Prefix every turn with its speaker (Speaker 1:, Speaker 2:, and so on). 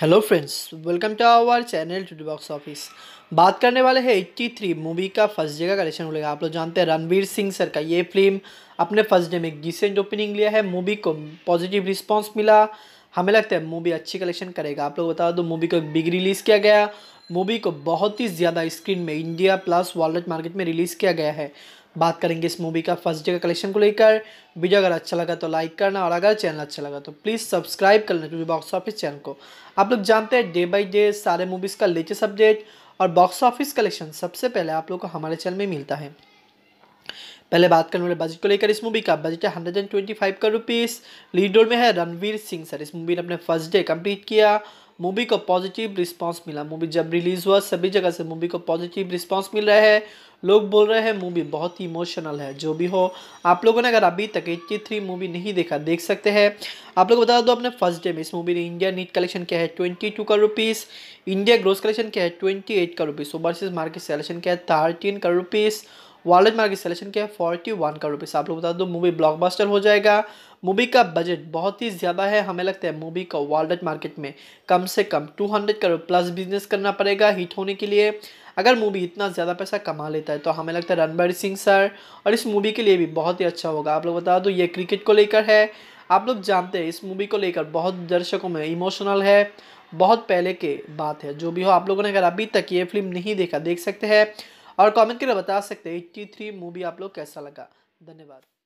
Speaker 1: hello friends welcome to our channel to box office बात करने वाले हैं थ्री मूवी का फर्स्ट डे का कलेक्शन मिलेगा आप लोग जानते हैं रणवीर सिंह सर का ये फिल्म अपने फर्स्ट डे में डिसेंट ओपनिंग लिया है मूवी को पॉजिटिव रिस्पांस मिला हमें लगता है मूवी अच्छी कलेक्शन करेगा आप लोग बता दो मूवी को बिग रिलीज़ किया गया मूवी को बहुत ही ज़्यादा स्क्रीन में इंडिया प्लस वर्ल्ड मार्केट में रिलीज़ किया गया है बात करेंगे इस मूवी का फर्स्ट डे का कलेक्शन को लेकर वीडियो अगर अच्छा लगा तो लाइक करना और अगर चैनल अच्छा लगा तो प्लीज़ सब्सक्राइब कर लेना बॉक्स ऑफिस चैनल को आप लोग जानते हैं डे बाई डे सारे मूवीज़ का लेटेस्ट अपडेट और बॉक्स ऑफिस कलेक्शन सबसे पहले आप लोग को हमारे चैनल में मिलता है पहले बात करने वाले बजट को लेकर इस मूवी का बजट है हंड्रेड एंड ट्वेंटी फाइव का रुपीज़ लीड रोल में है रणवीर सिंह सर इस मूवी ने अपने फर्स्ट डे कंप्लीट किया मूवी को पॉजिटिव रिस्पांस मिला मूवी जब रिलीज़ हुआ सभी जगह से मूवी को पॉजिटिव रिस्पांस मिल रहा है लोग बोल रहे हैं मूवी बहुत ही इमोशनल है जो भी हो आप लोगों ने अगर अभी तक एट्टी थ्री मूवी नहीं देखा देख सकते हैं आप लोग बता दो अपने फर्स्ट डे में इस मूवी ने इंडिया नीट कलेक्शन किया है twenty two crore rupees India gross collection किया है twenty eight crore rupees overseas market selection किया है थर्टीन करोड़ रुपीज़ वर्ल्ड मार्ग की सेलेक्शन किया है फोर्टी वन करोड़ रुपये आप लोग बता दो मूवी ब्लॉकबस्टर हो जाएगा मूवी का बजट बहुत ही ज़्यादा है हमें लगता है मूवी को वर्ल्ड मार्केट में कम से कम 200 करोड़ प्लस बिजनेस करना पड़ेगा हिट होने के लिए अगर मूवी इतना ज़्यादा पैसा कमा लेता है तो हमें लगता है रणबीर सिंह सर और इस मूवी के लिए भी बहुत ही अच्छा होगा आप लोग बता दो ये क्रिकेट को लेकर है आप लोग जानते हैं इस मूवी को लेकर बहुत दर्शकों में इमोशनल है बहुत पहले के बात है जो भी हो आप लोगों ने अगर अभी तक ये फिल्म नहीं देखा देख सकते हैं और कमेंट करके बता सकते हैं 83 मूवी आप लोग कैसा लगा धन्यवाद